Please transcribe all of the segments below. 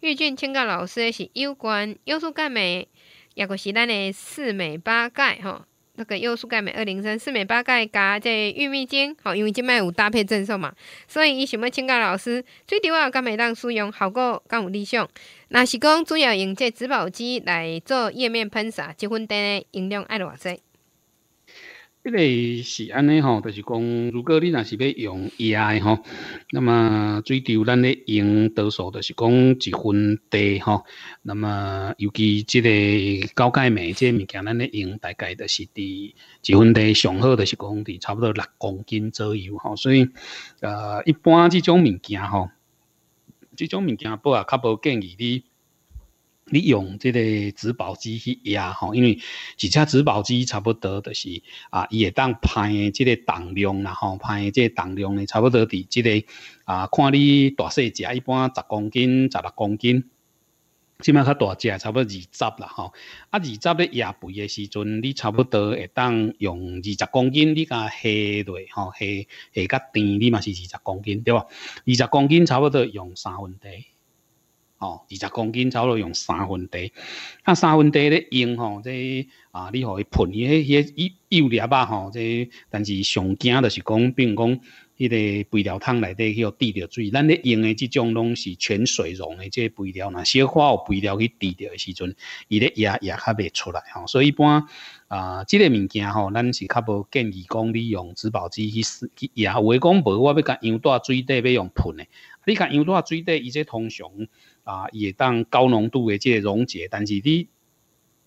玉卷请教老师的是有关优素钙镁，也个是咱的四美八钙吼，那个优素钙镁二零三四美八钙加这玉米精，吼，因为这卖有搭配赠送嘛，所以伊想要请教老师，最主要钙镁当使用效果敢有理想，若是讲主要用这植保机来做页面喷洒，积分袋用量爱偌济。迄个是安尼吼，就是讲，如果你若是要用 AI 吼，那么最低咱咧用多数就是讲一分地吼。那么尤其即个高钙镁即物件，咱咧用大概的是伫一分地上好的是讲伫差不多六公斤左右吼。所以呃，一般即种物件吼，即种物件不啊，较无建议你。你用这个植保机去压吼，因为一架植保机差不多著是啊，伊会当拍这个重量啦吼，拍这重量呢，差不多伫这个啊，看你大小只，一般十公斤、十六公斤，即卖较大只差不多二十啦吼，啊二十咧压肥的时阵，你差不多会当用二十公斤你甲下落吼下下较甜，你嘛是二十公斤对吧？二十公斤差不多用三分地。哦，二十公斤差不多用三分地，啊三分地咧用吼，这啊你互伊喷伊迄迄幼叶啊吼，这但是上惊就是讲，比如讲。迄个肥料桶内底去滴着水，咱咧用诶即种拢是全水溶诶，即个肥料若小花有肥料去滴着诶时阵，伊咧也也较袂出来吼。所以般啊，即个物件吼，咱是较无建议讲你用植保机去施。也诶讲无，我要甲羊带水底要用喷诶。你甲羊带水底，伊即通常啊，伊会当高浓度诶即溶解，但是你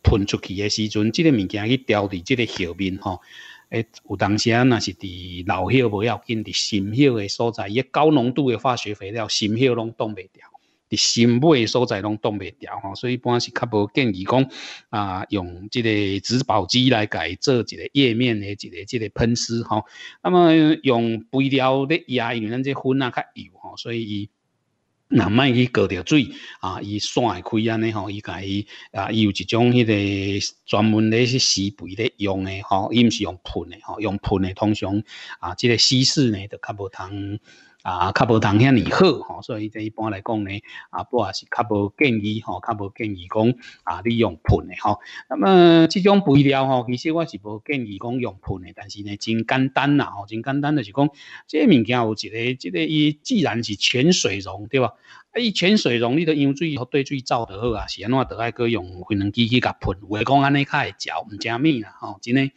喷出去诶时阵，即个物件去调理即个表面吼。诶，有当时啊，那是伫老叶无要紧，伫新叶的所在，伊高浓度的化学肥料，新叶拢冻袂掉，伫新叶的所在拢冻袂掉吼，所以一般是较无建议讲啊，用即个植保机来改做一个叶面的一个即个喷施吼。那么用肥料咧压，因为咱这粉啊较油吼，所以。那卖去搞着水啊，伊散会开安尼吼，伊甲伊啊，伊有一种迄个专门咧是施肥咧用诶吼，伊毋是用喷诶吼，用喷诶通常啊，即个稀释呢都较无通。啊，较无同遐尼好，吼，所以一般来讲呢，啊，我也是较无建议，吼，较无建议讲啊，你用喷的，吼。那么这种肥料，吼，其实我是无建议讲用喷的，但是呢，真简单啦吼，真简单就是讲，这物件有一个，这个伊既然是全水溶，对吧？啊，伊全水溶，你都用水和兑水造得好啊，是安怎？得爱搁用喷能机去甲喷，话讲安尼较会嚼，唔正命啦，吼，真诶。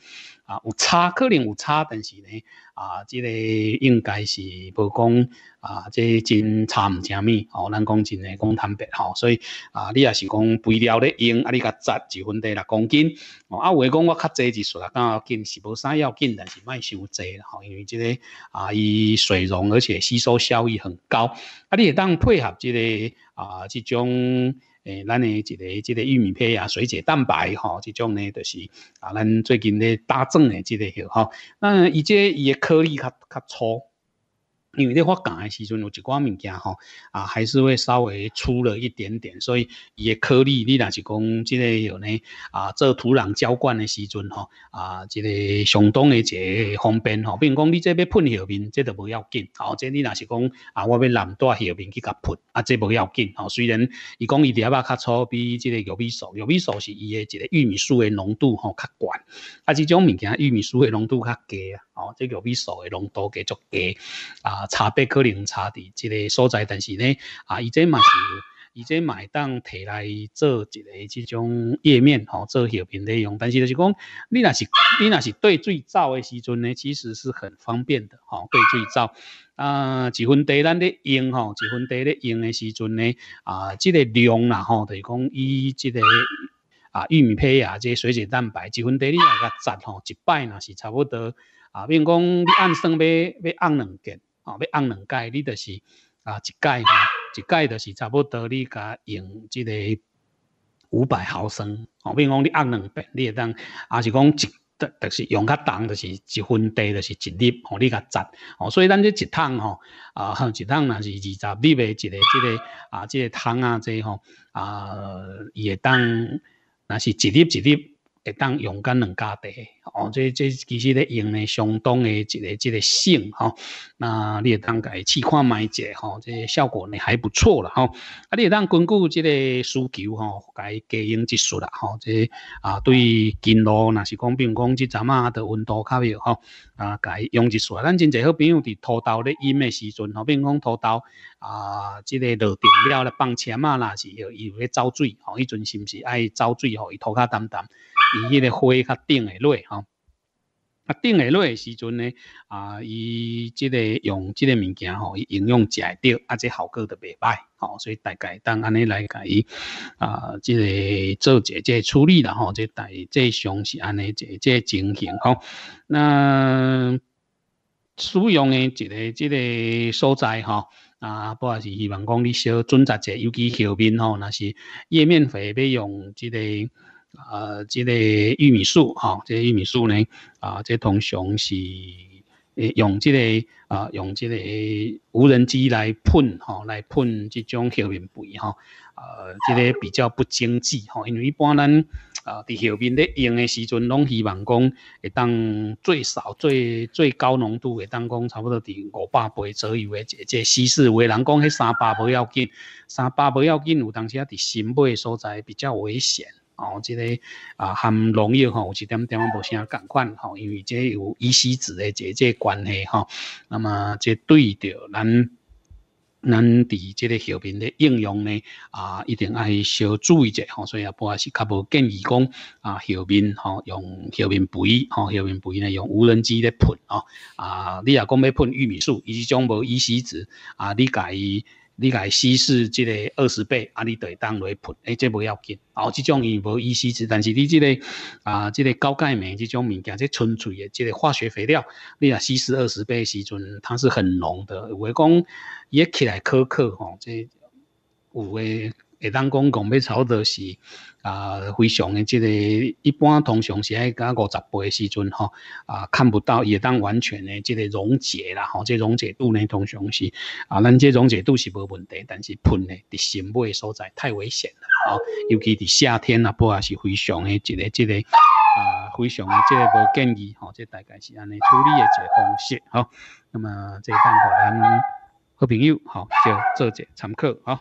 啊，有差可能有差，但是呢，啊，这个应该是无讲啊，这真差毋正么，哦，咱公斤诶，讲坦白吼，所以啊，你也是讲肥料咧用啊，你甲扎一分地六公斤，啊，有诶讲我较侪就啊，啦，讲紧是无啥要紧，但是卖伤侪啦吼，因为这个啊，伊水溶而且吸收效益很高，啊，你也当配合这个啊，这种。诶，咱诶一个、一个玉米胚啊，水解蛋白哈，这种呢就是啊，咱最近咧打针的这个个哈，那伊这伊诶颗粒较较粗。因为咧发干的时阵，有一寡物件吼，啊，还是会稍微粗了一点点，所以伊的颗粒，你若是讲即个有呢，啊，做土壤浇灌的时阵吼，啊，即个相当的一个方便吼。比如讲，你这要喷叶面，这都不要紧。哦，这你若是讲啊，我要淋在叶面去甲喷，啊，这不要紧。哦，虽然伊讲伊滴阿爸较粗，比即个玉米素，玉米素是伊的一个玉米素的浓度吼较悬，啊，即种物件玉米素的浓度较低啊，哦，即玉米素的浓度比足低啊。差别可能差伫一个所在，但是呢，啊，以前嘛是，以前买当摕来做一个这种页面吼，做视频内容，但是就是讲，你若是你若是对最早的时阵呢，其实是很方便的吼，对最早。啊，一分地咱咧用吼，一分地咧用的时阵呢，啊，这个量啦吼，就是讲以这个啊玉米胚即、这水解蛋白一分地你啊甲集吼，一摆那是差不多啊，比如讲你按算要要按两斤。哦，要按两盖，你就是啊，一盖嘛，一盖就是差不多，你甲用即个五百毫升。哦，比如讲你按两遍，你会当啊，是讲一，著是用较重就是一分地，就是一粒，哦，你甲扎，哦，所以咱这一桶吼，啊，一桶若是二十粒的，一个、即个啊，即个桶啊，这吼啊，伊会当若是一粒、一粒。会当勇敢两加的哦，这这其实咧用咧相当的一个一个性哈。那你也当该试看买者吼，这效果呢还不错了吼，啊，你也当根据这个需求吼，该加用一撮啦吼，这啊，对近路若是讲，比如讲即阵啊，着温度较热吼啊，该用一撮。咱真济好朋友伫拖刀咧饮的时阵吼，比如讲拖刀啊，这个落电了咧放车嘛，若是伊有咧走水吼。迄阵是毋是爱走水吼？伊拖卡澹澹。伊迄个花，较顶会落吼。啊，会落诶时阵呢，啊，伊即个用即个物件吼，伊应用会着，啊，即效果着袂歹，吼，所以大概当安尼来甲伊，啊，即个做一个处理啦吼，这大这上是安尼一个情形吼，那使用诶一个即个所在吼。啊，不也是希望讲你小准扎者，尤其后面吼，若是叶面肥要用即个。啊，即个玉米树哈，即个玉米树呢啊，即通常是用即个啊，用即个无人机来喷哈，来喷即种后面肥哈。啊，即个比较不经济哈，因为一般咱啊，伫后面咧用的时阵，拢希望讲会当最少最最高浓度会当讲差不多伫五百倍左右的，即即稀释。的人讲迄三八倍要紧，三八倍要紧，有当时啊伫新买的所在比较危险。哦，即个啊含农药吼，有一点点啊无啥共款吼，因为即有乙烯酯的即个关系哈。那么即对着咱咱伫即个后面咧应用呢，啊一定爱小注意者吼，所以啊，我是较无建议讲啊后面吼用后面肥吼，后面肥呢用无人机咧喷吼，啊，你若讲要喷玉米树，伊是种无乙烯酯啊，你家己。你来稀释这个二十倍，啊，你会当来喷，哎，这不要紧。哦，这种伊无依稀释，但是你这个啊，这个高钙镁这种物件，这纯粹的这个化学肥料，你啊稀释二十倍时阵，它是很浓的，有诶讲一起来苛刻吼，这有诶。会当讲讲要炒到是啊，非常的这个一般，通常是爱个五十倍的时阵吼啊，看不到也当完全的这个溶解啦，吼，这溶解度呢，通常是啊，咱这溶解度是无问题，但是喷呢，伫新买所在太危险了吼，尤其伫夏天啊，不也是非常的这个这个啊，非常的这个不建议吼，这大概是安尼处理的一个方式吼，那么，一帮给咱好朋友吼，就做节参考吼。